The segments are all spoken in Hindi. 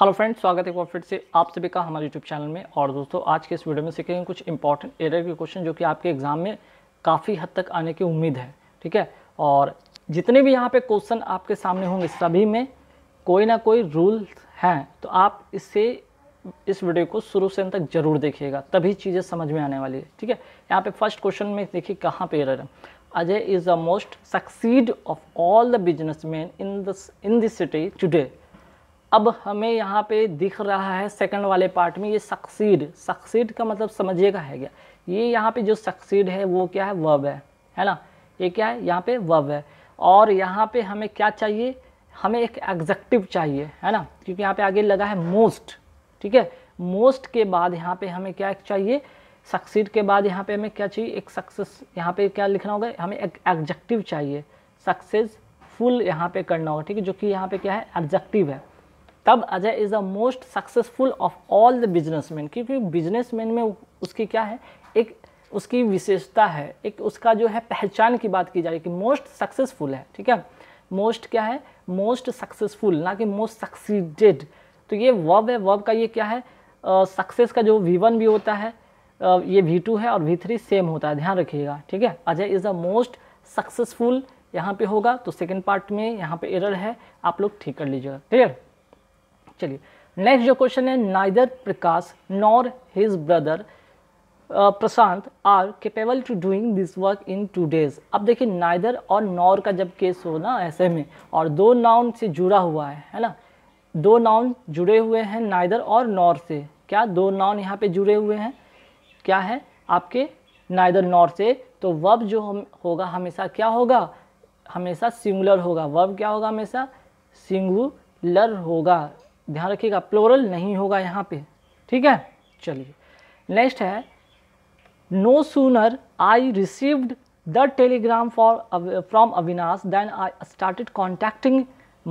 हेलो फ्रेंड्स स्वागत है एक बार फिर से आप सभी का हमारे यूट्यूब चैनल में और दोस्तों आज के इस वीडियो में सीखेंगे कुछ इंपॉर्टेंट एरर के क्वेश्चन जो कि आपके एग्ज़ाम में काफ़ी हद तक आने की उम्मीद है ठीक है और जितने भी यहाँ पे क्वेश्चन आपके सामने होंगे सभी में कोई ना कोई रूल हैं तो आप इससे इस वीडियो को शुरू से अंत तक जरूर देखिएगा तभी चीज़ें समझ में आने वाली है ठीक है यहाँ पर फर्स्ट क्वेश्चन में देखिए कहाँ पर एरर है Ajay is the most succeed of all the business in the in this city today अब हमें यहाँ पे दिख रहा है सेकंड वाले पार्ट में ये सक्सीड सक्सीड का मतलब समझिएगा है क्या ये यहाँ पे जो सक्सीड है वो क्या है वब है है ना ये क्या है यहाँ पे वब है और यहाँ पे हमें क्या चाहिए हमें एक एग्जेक्टिव चाहिए है ना क्योंकि यहाँ पे आगे लगा है मोस्ट ठीक है मोस्ट के बाद यहाँ पे हमें क्या चाहिए सक्सीड के बाद यहाँ पे हमें क्या चाहिए एक सक्सेस यहाँ पे क्या लिखना होगा हमें एक एग्जेक्टिव चाहिए सक्सेसफुल यहाँ पे करना होगा ठीक है जो कि यहाँ पे क्या है एग्जेक्टिव है तब Ajay is the most successful of all the businessman क्योंकि बिजनेसमैन में उसकी क्या है एक उसकी विशेषता है एक उसका जो है पहचान की बात की जा रही है कि मोस्ट सक्सेसफुल है ठीक है मोस्ट क्या है मोस्ट सक्सेसफुल ना कि मोस्ट सक्सीडेड तो ये वर्ब है वर्ब का ये क्या है सक्सेस uh, का जो वी वन भी होता है uh, ये वी टू है और वी थ्री सेम होता है ध्यान रखिएगा ठीक है Ajay is the most successful यहाँ पे होगा तो सेकेंड पार्ट में यहाँ पे एरर है आप लोग ठीक कर लीजिएगा क्लियर चलिए नेक्स्ट जो क्वेश्चन है neither Prakash nor his brother Prashant are capable to doing this work in two days अब देखिए नाइदर और नॉर का जब केस हो ना ऐसे में और दो नाउन से जुड़ा हुआ है है ना दो नाउन जुड़े हुए हैं नाइदर और नॉर से क्या दो नाउन यहाँ पे जुड़े हुए हैं क्या है आपके नाइदर नॉर से तो वर्ब जो हम होगा हमेशा क्या होगा हमेशा सिंगुलर होगा वर्ब क्या होगा हमेशा सिंगुलर होगा ध्यान रखिएगा प्लोरल नहीं होगा यहाँ पे ठीक है चलिए नेक्स्ट है no sooner I received the telegram for from Avinash then I started contacting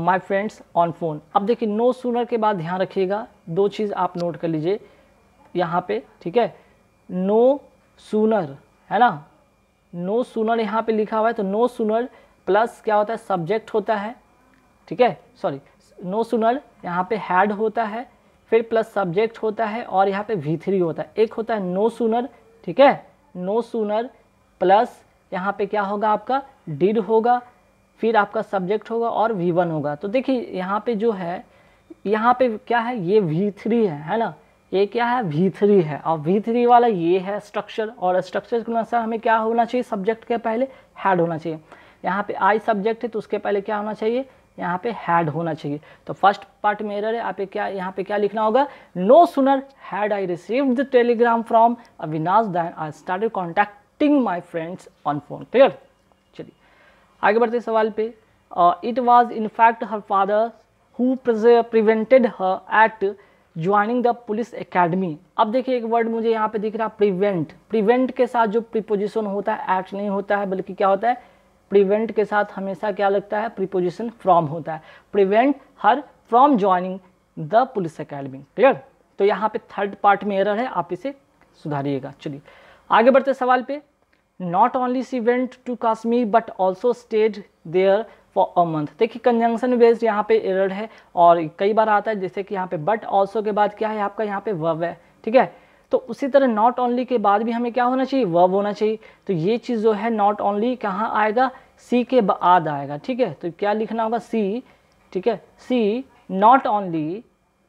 my friends on phone अब देखिए नो सूनर के बाद ध्यान रखिएगा दो चीज़ आप नोट कर लीजिए यहाँ पे ठीक है नो सूनर है ना नो सूनर यहाँ पे लिखा हुआ है तो नो सूनर प्लस क्या होता है सब्जेक्ट होता है ठीक है सॉरी नो सुनर यहाँ पे हैड होता है फिर प्लस सब्जेक्ट होता है और यहाँ पे वी थ्री होता है एक होता है नो सुनर ठीक है नो सुनर प्लस यहाँ पे क्या होगा आपका डिड होगा फिर आपका सब्जेक्ट होगा और वी वन होगा तो देखिए यहाँ पे जो है यहाँ पे क्या है ये वी थ्री है है ना ये क्या है वी थ्री है और वी थ्री वाला ये है स्ट्रक्चर और स्ट्रक्चर के अनुसार हमें क्या होना चाहिए सब्जेक्ट के पहले हैड होना चाहिए यहाँ पे आई सब्जेक्ट है तो उसके पहले क्या होना चाहिए यहाँ पे हैड होना चाहिए तो फर्स्ट पार्ट में एरर है आप क्या यहाँ पे क्या लिखना होगा no sooner had I receive the telegram from Avinash than I start contacting my friends on phone clear चलिए आगे बढ़ते सवाल पे it was in fact her father who prevented her at joining the police academy अब देखिए एक वर्ड मुझे यहाँ पे दिख रहा है प्रिवेंट प्रिवेंट के साथ जो प्रिपोजिशन होता है एक्ट नहीं होता है बल्कि क्या होता है प्रिवेंट के साथ हमेशा क्या लगता है प्रीपोजिशन फ्रॉम होता है prevent her from joining the police academy clear तो यहाँ पे थर्ड पार्ट में एरर है आप इसे सुधारिएगा चलिए आगे बढ़ते सवाल पे not only she went to Kashmir but also stayed there for a month देखिए कंजंक्शन बेस्ड यहाँ पे एरर है और कई बार आता है जैसे कि यहाँ पे बट ऑल्सो के बाद क्या है आपका यहाँ पे वव है ठीक है तो उसी तरह नॉट ओनली के बाद भी हमें क्या होना चाहिए वर्ब होना चाहिए तो ये चीज़ जो है नॉट ओनली कहाँ आएगा सी के बाद आएगा ठीक है तो क्या लिखना होगा सी ठीक है she not only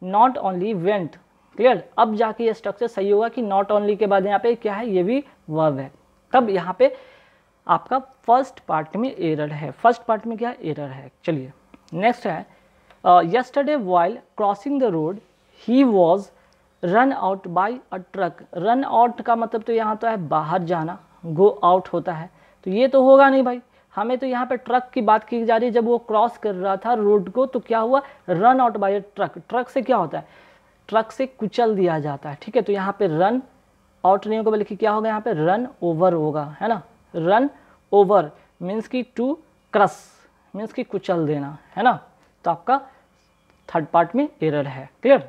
not only went clear अब जाके ये स्ट्रक्चर सही होगा कि नॉट ओनली के बाद यहाँ पे क्या है ये भी वर्ब है तब यहाँ पे आपका फर्स्ट पार्ट में एरर है फर्स्ट पार्ट में क्या एरर है चलिए नेक्स्ट है yesterday while crossing the road he was run out by a truck run out का मतलब तो यहाँ तो है बाहर जाना गो आउट होता है तो ये तो होगा नहीं भाई हमें तो यहाँ पे ट्रक की बात की जा रही है जब वो क्रॉस कर रहा था रोड को तो क्या हुआ run out by truck truck से क्या होता है ट्रक से कुचल दिया जाता है ठीक है तो यहाँ पे रन आउट नहीं होगा बल्कि क्या होगा यहाँ पे रन ओवर होगा है ना रन ओवर मीन्स की टू क्रस मीन्स की कुचल देना है ना तो आपका थर्ड पार्ट में एरर है क्लियर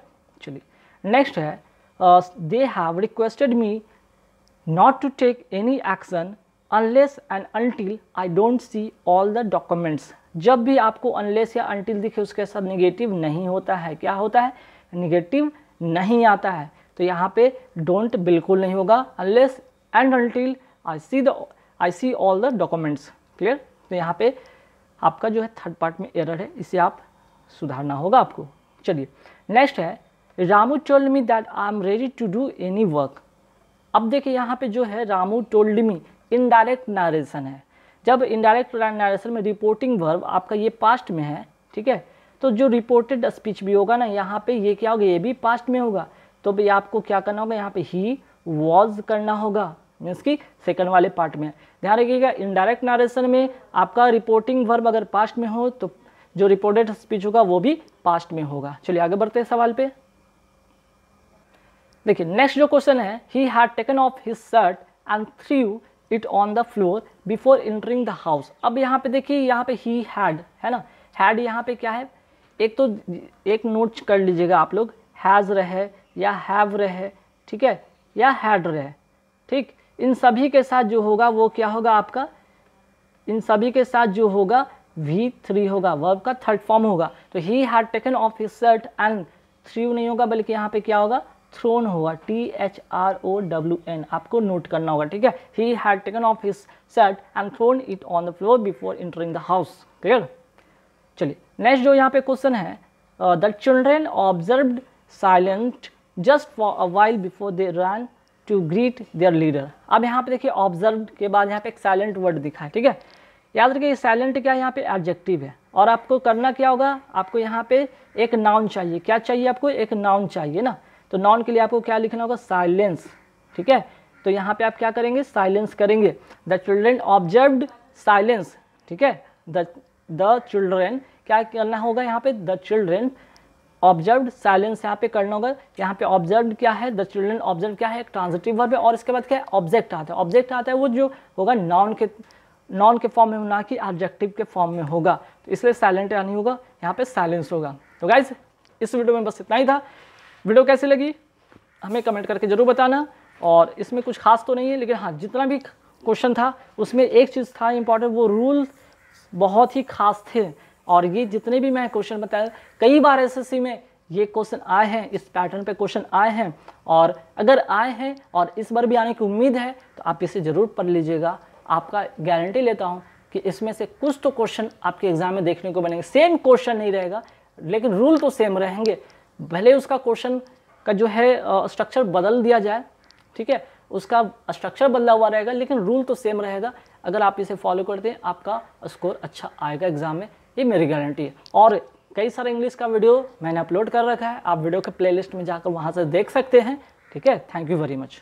नेक्स्ट है they have requested me not to take any action unless and until I don't see all the documents जब भी आपको अनलेस या अनटिल दिखे उसके साथ निगेटिव नहीं होता है क्या होता है निगेटिव नहीं आता है तो यहाँ पे डोंट बिल्कुल नहीं होगा unless and until I see the I see all the documents clear तो यहाँ पे आपका जो है थर्ड पार्ट में एरर है इसे आप सुधारना होगा आपको चलिए नेक्स्ट है Ramu told me that I am ready to do any work अब देखिए यहाँ पे जो है Ramu told me indirect narration है जब इनडायरेक्ट नारेशन में रिपोर्टिंग वर्ब आपका ये पास्ट में है ठीक है तो जो रिपोर्टेड स्पीच भी होगा ना यहाँ पे ये क्या होगा ये भी पास्ट में होगा तो भाई आपको क्या करना होगा यहाँ पे ही वॉज करना होगा मीन्स की सेकंड वाले पार्ट में ध्यान रखिएगा इनडायरेक्ट नारेशन में आपका रिपोर्टिंग वर्ब अगर पास्ट में हो तो जो रिपोर्टेड स्पीच होगा वो भी पास्ट में होगा चलिए आगे बढ़ते हैं सवाल पे देखिए नेक्स्ट जो क्वेश्चन है he had taken off his shirt and threw it on the floor before entering the house अब यहाँ पे देखिए यहाँ पे ही हैड है ना हैड यहाँ पे क्या है एक तो एक नोट कर लीजिएगा आप लोग हैज़ रहे या हैव रहे ठीक है या हैड रहे ठीक इन सभी के साथ जो होगा वो क्या होगा आपका इन सभी के साथ जो होगा वी थ्री होगा वर्ब का थर्ड फॉर्म होगा तो he had taken off his shirt and threw नहीं होगा बल्कि यहाँ पे क्या होगा थ्रोन होगा T H R O W N आपको नोट करना होगा ठीक है he had taken off his shirt and thrown it on the floor before entering the house clear चलिए नेक्स्ट जो यहाँ पे क्वेश्चन है the children observe silent just for a while before they run to greet their leader अब यहाँ पे देखिए ऑब्जर्व के बाद यहाँ पे एक साइलेंट वर्ड दिखा है ठीक है याद रखिए साइलेंट क्या यहाँ पे एडजेक्टिव है और आपको करना क्या होगा आपको यहाँ पे एक नाउन चाहिए क्या चाहिए आपको एक नाउन चाहिए ना तो नॉन के लिए आपको क्या लिखना होगा साइलेंस ठीक है तो यहाँ पे आप क्या करेंगे साइलेंस करेंगे द चिल्ड्रेन ऑब्जर्व साइलेंस ठीक है द द चिल्ड्रेन क्या करना होगा यहाँ पे द चिल्ड्रेन ऑब्जर्व साइलेंस यहाँ पे करना होगा यहाँ पे ऑब्जर्व क्या है द चिल्ड्रेन ऑब्जर्व क्या है ट्रांजिटिव वर्ब है और इसके बाद क्या है ऑब्जेक्ट आता है ऑब्जेक्ट आता है वो जो होगा नॉन के नॉन के फॉर्म में ना कि ऑब्जेक्टिव के फॉर्म में होगा तो इसलिए साइलेंट यानी होगा यहाँ पे साइलेंस होगा तो गाइज इस वीडियो में बस इतना ही था वीडियो कैसी लगी हमें कमेंट करके ज़रूर बताना और इसमें कुछ खास तो नहीं है लेकिन हाँ जितना भी क्वेश्चन था उसमें एक चीज़ था इम्पॉर्टेंट वो रूल बहुत ही खास थे और ये जितने भी मैं क्वेश्चन बताया कई बार एसएससी में ये क्वेश्चन आए हैं इस पैटर्न पे क्वेश्चन आए हैं और अगर आए हैं और इस बार भी आने की उम्मीद है तो आप इसे ज़रूर पढ़ लीजिएगा आपका गारंटी लेता हूँ कि इसमें से कुछ तो क्वेश्चन आपके एग्ज़ाम में देखने को बनेंगे सेम क्वेश्चन नहीं रहेगा लेकिन रूल तो सेम रहेंगे भले उसका क्वेश्चन का जो है स्ट्रक्चर बदल दिया जाए ठीक है उसका स्ट्रक्चर बदला हुआ रहेगा लेकिन रूल तो सेम रहेगा अगर आप इसे फॉलो करते हैं आपका स्कोर अच्छा आएगा एग्ज़ाम में ये मेरी गारंटी है और कई सारे इंग्लिश का वीडियो मैंने अपलोड कर रखा है आप वीडियो के प्लेलिस्ट में जाकर वहाँ से देख सकते हैं ठीक है थैंक यू वेरी मच